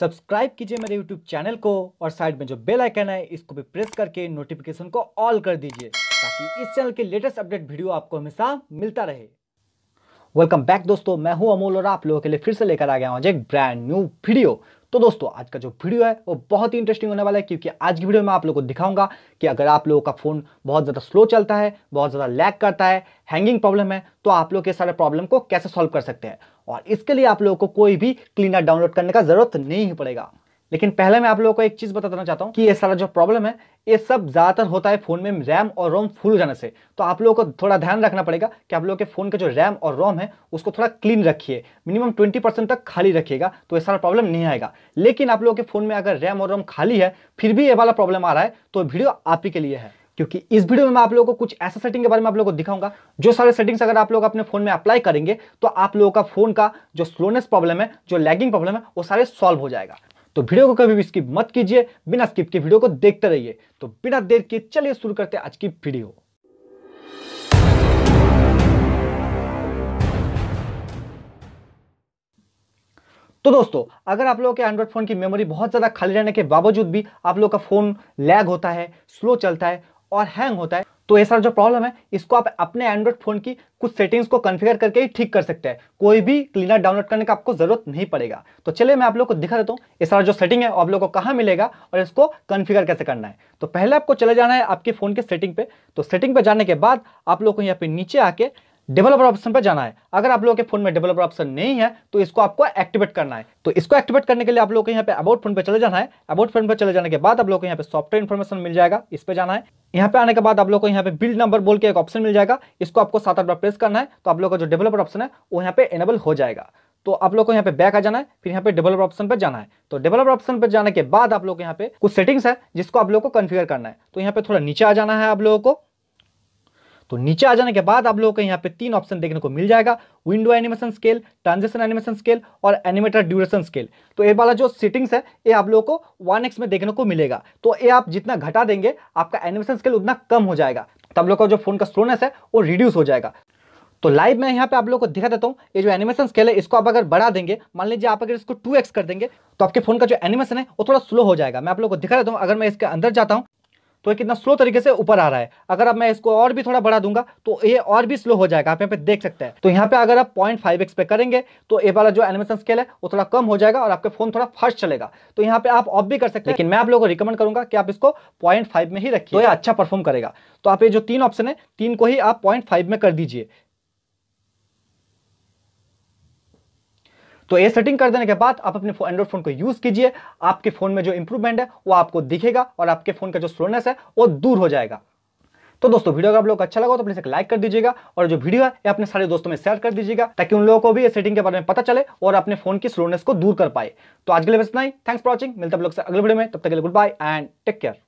subscribe कीजिए मेरे YouTube channel को और साइड में जो बेल आइकन है इसको भी प्रेस करके नोटिफिकेशन को ऑल कर दीजिए ताकि इस चैनल के लेटेस्ट अपडेट वीडियो आपको हमेशा मिलता रहे वेलकम बैक दोस्तों मैं हूं अमोल और आप लोगों के लिए फिर से लेकर आ गया हूं एक ब्रांड न्यू वीडियो तो दोस्तों आज का जो वीडियो है वो बहुत ही इंटरेस्टिंग होने वाला है क्योंकि आज की वीडियो में आप लोगों को दिखाऊंगा कि अगर आप लोगों का फ़ोन बहुत ज़्यादा स्लो चलता है बहुत ज़्यादा लैग करता है हैंगिंग प्रॉब्लम है तो आप लोग के सारे प्रॉब्लम को कैसे सॉल्व कर सकते हैं और इसके लिए आप लोगों को कोई भी क्लीनर डाउनलोड करने का ज़रूरत नहीं पड़ेगा लेकिन पहले मैं आप लोगों को एक चीज़ बताना चाहता हूँ कि ये सारा जो प्रॉब्लम है ये सब ज़्यादातर होता है फ़ोन में रैम और रोम फुल जाने से तो आप लोगों को थोड़ा ध्यान रखना पड़ेगा कि आप लोगों के फ़ोन का जो रैम और रोम है उसको थोड़ा क्लीन रखिए मिनिमम 20 परसेंट तक खाली रखिएगा तो ये सारा प्रॉब्लम नहीं आएगा लेकिन आप लोगों के फ़ोन में अगर रैम और रोम खाली है फिर भी ये वाला प्रॉब्लम आ रहा है तो वीडियो आप ही के लिए है क्योंकि इस वीडियो में मैं आप लोगों को कुछ ऐसा सेटिंग के बारे में आप लोगों को दिखाऊंगा जो सारे सेटिंग्स अगर आप लोग अपने फोन में अप्लाई करेंगे तो आप लोगों का फोन का जो स्लोनेस प्रॉब्लम है जो लैगिंग प्रॉब्लम है वो सारे सॉल्व हो जाएगा तो वीडियो को कभी भी स्किप मत कीजिए बिना स्किप के वीडियो को देखते रहिए तो बिना देर के चलिए शुरू करते हैं आज की वीडियो तो दोस्तों अगर आप लोगों के एंड्रॉइड फ़ोन की मेमोरी बहुत ज़्यादा खाली रहने के बावजूद भी आप लोगों का फ़ोन लैग होता है स्लो चलता है और हैंग होता है तो ये सारा जो प्रॉब्लम है इसको आप अपने एंड्रॉइड फ़ोन की कुछ सेटिंग्स को कॉन्फ़िगर करके ही ठीक कर सकते हैं कोई भी क्लीनर डाउनलोड करने का आपको ज़रूरत नहीं पड़ेगा तो चलिए मैं आप लोग को दिखा देता हूँ ये सारा जो सेटिंग है आप लोग को कहाँ मिलेगा और इसको कन्फिगर कैसे करना है तो पहले आपको चले जाना है आपके फ़ोन के सेटिंग पे तो सेटिंग पर जाने के बाद आप लोग को यहाँ पे नीचे आके डेवलपर ऑप्शन पर जाना है अगर आप लोगों के फोन में डेवलपर ऑप्शन नहीं है तो इसको आपको एक्टिवेट करना है तो इसको एक्टिवेट करने के लिए आप लोगों को यहाँ पे अबाउट फोन पर चले जाना है अबाउट फोन पर चले जाने के बाद आप लोगों को यहाँ पे सॉफ्टवेयर इन्फॉर्मेशन मिल जाएगा इस पर जाना है यहाँ पे आने के बाद आप लोग को यहाँ पे बिल्ड नंबर बोल के एक ऑप्शन मिल जाएगा इसको आपको सात आठ बार प्रेस करना है तो आप लोग का जो डेवलपर ऑप्शन है वो यहाँ पे एनेबल हो जाएगा तो आप लोग को यहाँ पे बैक आ जाना है फिर यहाँ पे डेवलपर ऑप्शन पर जाना है तो डेवलपर ऑप्शन पर जाने के बाद आप लोग यहाँ पे कुछ सेटिंग्स है जिसको आप लोग को कन्फिगर करना है तो यहाँ पे थोड़ा नीचे आ जाना है आप लोगों को तो नीचे आ जाने के बाद आप लोगों को यहाँ पे तीन ऑप्शन देखने को मिल जाएगा window animation scale transition animation scale और एनिमेटर ड्यूरेशन स्केल तो ये वाला जो सेटिंग्स है ये आप लोगों को वन एक्स में देखने को मिलेगा तो ये आप जितना घटा देंगे आपका एनिमेशन स्केल उतना कम हो जाएगा तब तो लोग का जो फोन का स्लोनेस है वो रिड्यूस हो जाएगा तो लाइव मैं यहाँ पे आप लोगों को दिखा देता हूँ ये जो एनिमेशन स्केल है इसको आप अगर बढ़ा देंगे मान लीजिए आप अगर इसको 2x कर देंगे तो आपके फोन का जो एनिमेशन है वो थोड़ा स्लो हो जाएगा मैं आप लोगों को दिखा देता हूँ अगर मैं इसके अंदर जाता हूँ तो ये कितना स्लो तरीके से ऊपर आ रहा है अगर अब मैं इसको और भी थोड़ा बढ़ा दूंगा तो ये और भी स्लो हो जाएगा आप यहाँ पे देख सकते हैं तो यहाँ पे अगर आप पॉइंट फाइव एक्स पे करेंगे तो ये वाला जो एनिमेशन स्केल है वो थोड़ा कम हो जाएगा और आपका फोन थोड़ा फास्ट चलेगा तो यहाँ पे आप ऑफ भी कर सकते हैं लेकिन मैं आप लोगों को रिकमेंड करूंगा कि आप इसको पॉइंट में ही रखिए तो ये अच्छा परफॉर्म करेगा तो आप ये जो तीन ऑप्शन है तीन को ही आप पॉइंट में कर दीजिए तो ये सेटिंग कर देने के बाद आप अपने एंड्रॉइड फोन को यूज़ कीजिए आपके फ़ोन में जो इंप्रूवमेंट है वो आपको दिखेगा और आपके फ़ोन का जो स्लोनेस है वो दूर हो जाएगा तो दोस्तों वीडियो अगर आप लोग अच्छा लगा तो प्लीज़ एक लाइक कर दीजिएगा और जो वीडियो है ये अपने सारे दोस्तों में शेयर कर दीजिएगा ताकि उन लोगों को भी ये सेटिंग के बारे में पता चले और अपने फोन की स्लोनेस को दूर कर पाए तो आज के लिए बस इतना ही थैंक्स फॉर वॉचिंग मिलते आप लोग से अगले वीडियो में तब तक के लिए goodbye and take care